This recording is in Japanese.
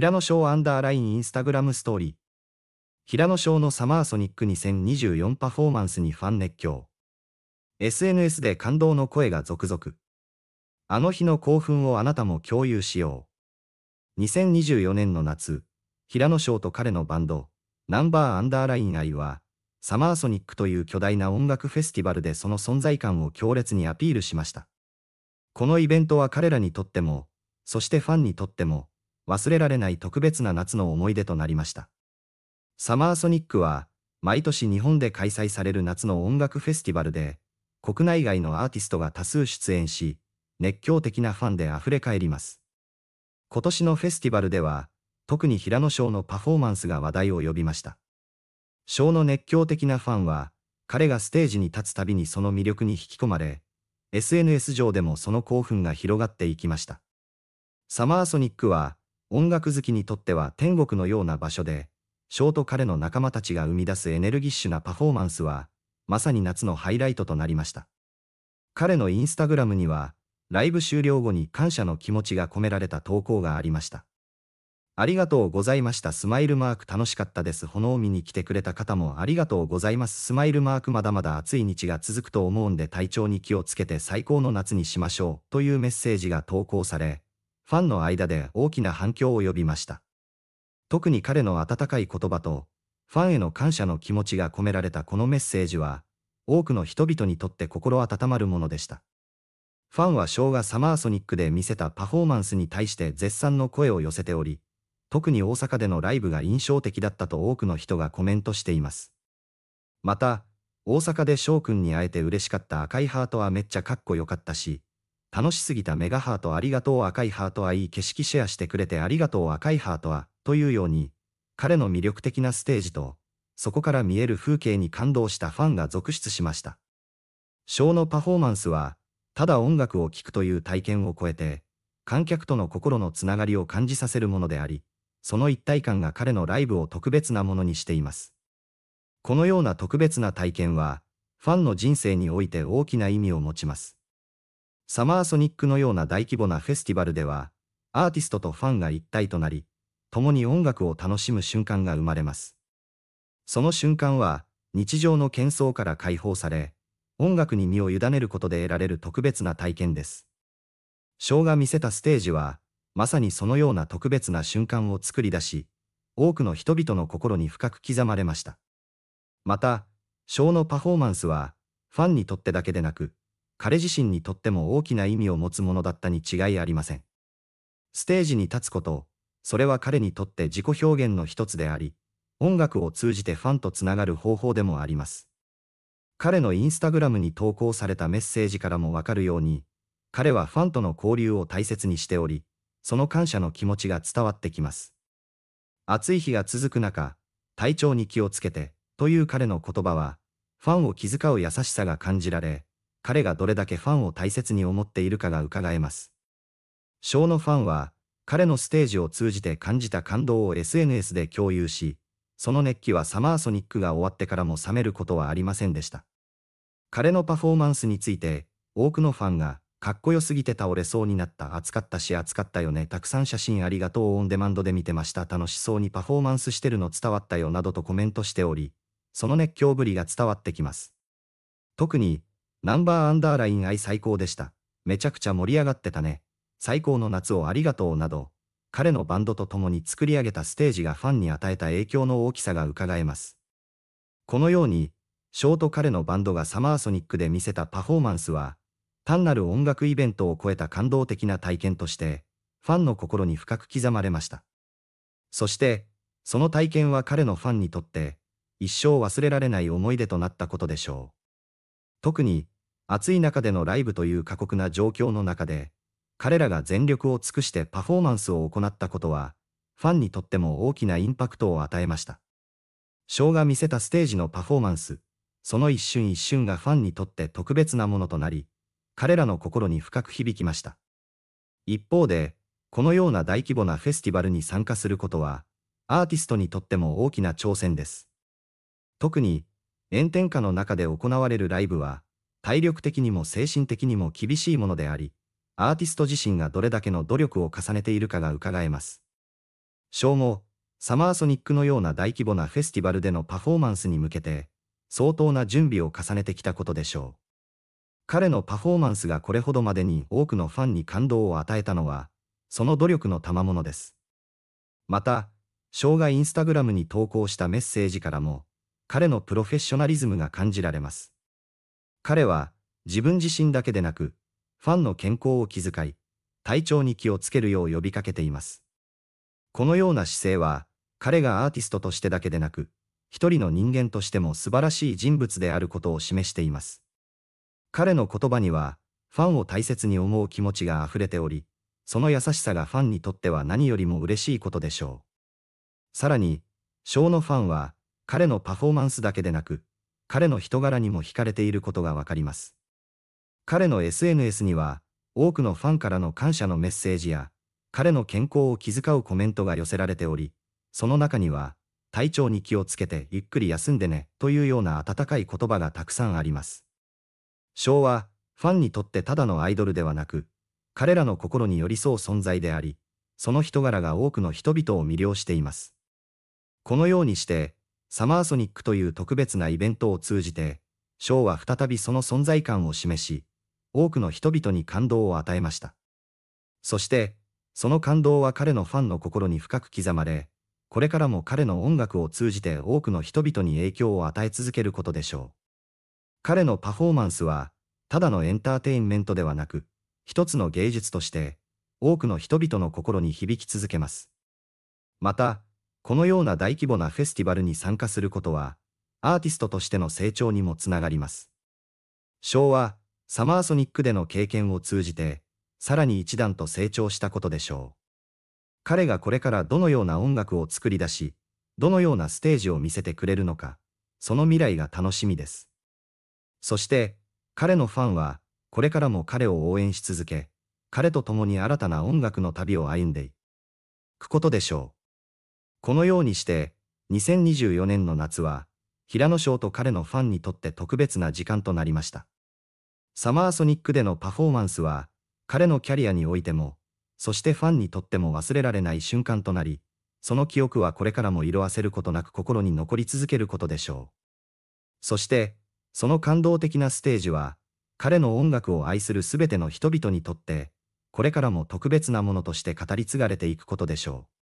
平野翔アンダーラインインスタグラムストーリー。平野翔のサマーソニック2024パフォーマンスにファン熱狂。SNS で感動の声が続々。あの日の興奮をあなたも共有しよう。2024年の夏、平野翔と彼のバンド、ナンバーアンダーライン愛は、サマーソニックという巨大な音楽フェスティバルでその存在感を強烈にアピールしました。このイベントは彼らにとっても、そしてファンにとっても、忘れられない特別な夏の思い出となりました。サマーソニックは、毎年日本で開催される夏の音楽フェスティバルで、国内外のアーティストが多数出演し、熱狂的なファンで溢れ返ります。今年のフェスティバルでは、特に平野翔のパフォーマンスが話題を呼びました。翔の熱狂的なファンは、彼がステージに立つたびにその魅力に引き込まれ、SNS 上でもその興奮が広がっていきました。サマーソニックは、音楽好きにとっては天国のような場所で、ショーと彼の仲間たちが生み出すエネルギッシュなパフォーマンスは、まさに夏のハイライトとなりました。彼のインスタグラムには、ライブ終了後に感謝の気持ちが込められた投稿がありました。ありがとうございました。スマイルマーク楽しかったです。炎を見に来てくれた方もありがとうございます。スマイルマークまだまだ暑い日が続くと思うんで体調に気をつけて最高の夏にしましょうというメッセージが投稿され、ファンの間で大きな反響を呼びました。特に彼の温かい言葉と、ファンへの感謝の気持ちが込められたこのメッセージは、多くの人々にとって心温まるものでした。ファンは昭和サマーソニックで見せたパフォーマンスに対して絶賛の声を寄せており、特に大阪でのライブが印象的だったと多くの人がコメントしています。また、大阪で翔くんに会えて嬉しかった赤いハートはめっちゃかっこよかったし、楽しすぎたメガハートありがとう赤いハートはいい景色シェアしてくれてありがとう赤いハートは、というように、彼の魅力的なステージと、そこから見える風景に感動したファンが続出しました。ショーのパフォーマンスは、ただ音楽を聴くという体験を超えて、観客との心のつながりを感じさせるものであり、その一体感が彼のライブを特別なものにしています。このような特別な体験は、ファンの人生において大きな意味を持ちます。サマーソニックのような大規模なフェスティバルでは、アーティストとファンが一体となり、共に音楽を楽しむ瞬間が生まれます。その瞬間は、日常の喧騒から解放され、音楽に身を委ねることで得られる特別な体験です。ショーが見せたステージは、まさにそのような特別な瞬間を作り出し、多くの人々の心に深く刻まれました。また、ショーのパフォーマンスは、ファンにとってだけでなく、彼自身にとっても大きな意味を持つものだったに違いありません。ステージに立つことそれは彼にとって自己表現の一つであり、音楽を通じてファンとつながる方法でもあります。彼のインスタグラムに投稿されたメッセージからもわかるように、彼はファンとの交流を大切にしており、その感謝の気持ちが伝わってきます。暑い日が続く中、体調に気をつけて、という彼の言葉は、ファンを気遣う優しさが感じられ、彼がどれだけファンを大切に思っているかが伺えます。ショーのファンは、彼のステージを通じて感じた感動を SNS で共有し、その熱気はサマーソニックが終わってからも冷めることはありませんでした。彼のパフォーマンスについて、多くのファンが、かっこよすぎて倒れそうになった、暑かったし暑かったよね、たくさん写真ありがとうオンデマンドで見てました、楽しそうにパフォーマンスしてるの伝わったよなどとコメントしており、その熱狂ぶりが伝わってきます。特に、ナンバーアンダーライン愛最高でした。めちゃくちゃ盛り上がってたね。最高の夏をありがとうなど、彼のバンドと共に作り上げたステージがファンに与えた影響の大きさが伺えます。このように、ショート彼のバンドがサマーソニックで見せたパフォーマンスは、単なる音楽イベントを超えた感動的な体験として、ファンの心に深く刻まれました。そして、その体験は彼のファンにとって、一生忘れられない思い出となったことでしょう。特に、暑い中でのライブという過酷な状況の中で、彼らが全力を尽くしてパフォーマンスを行ったことは、ファンにとっても大きなインパクトを与えました。ショーが見せたステージのパフォーマンス、その一瞬一瞬がファンにとって特別なものとなり、彼らの心に深く響きました。一方で、このような大規模なフェスティバルに参加することは、アーティストにとっても大きな挑戦です。特に、炎天下の中で行われるライブは、体力的にも精神的にも厳しいものであり、アーティスト自身がどれだけの努力を重ねているかが伺えます。称号、サマーソニックのような大規模なフェスティバルでのパフォーマンスに向けて、相当な準備を重ねてきたことでしょう。彼のパフォーマンスがこれほどまでに多くのファンに感動を与えたのは、その努力の賜物です。また、生涯インスタグラムに投稿したメッセージからも、彼のプロフェッショナリズムが感じられます。彼は自分自身だけでなく、ファンの健康を気遣い、体調に気をつけるよう呼びかけています。このような姿勢は、彼がアーティストとしてだけでなく、一人の人間としても素晴らしい人物であることを示しています。彼の言葉には、ファンを大切に思う気持ちが溢れており、その優しさがファンにとっては何よりも嬉しいことでしょう。さらに、ショーのファンは、彼のパフォーマンスだけでなく、彼の人柄にも惹かれていることがわかります。彼の SNS には、多くのファンからの感謝のメッセージや、彼の健康を気遣うコメントが寄せられており、その中には、体調に気をつけてゆっくり休んでね、というような温かい言葉がたくさんあります。昭和、ファンにとってただのアイドルではなく、彼らの心に寄り添う存在であり、その人柄が多くの人々を魅了しています。このようにして、サマーソニックという特別なイベントを通じて、ショーは再びその存在感を示し、多くの人々に感動を与えました。そして、その感動は彼のファンの心に深く刻まれ、これからも彼の音楽を通じて多くの人々に影響を与え続けることでしょう。彼のパフォーマンスは、ただのエンターテインメントではなく、一つの芸術として、多くの人々の心に響き続けます。また、このような大規模なフェスティバルに参加することは、アーティストとしての成長にもつながります。昭和、サマーソニックでの経験を通じて、さらに一段と成長したことでしょう。彼がこれからどのような音楽を作り出し、どのようなステージを見せてくれるのか、その未来が楽しみです。そして、彼のファンは、これからも彼を応援し続け、彼と共に新たな音楽の旅を歩んでいくことでしょう。このようにして、2024年の夏は、平野翔と彼のファンにとって特別な時間となりました。サマーソニックでのパフォーマンスは、彼のキャリアにおいても、そしてファンにとっても忘れられない瞬間となり、その記憶はこれからも色あせることなく心に残り続けることでしょう。そして、その感動的なステージは、彼の音楽を愛する全ての人々にとって、これからも特別なものとして語り継がれていくことでしょう。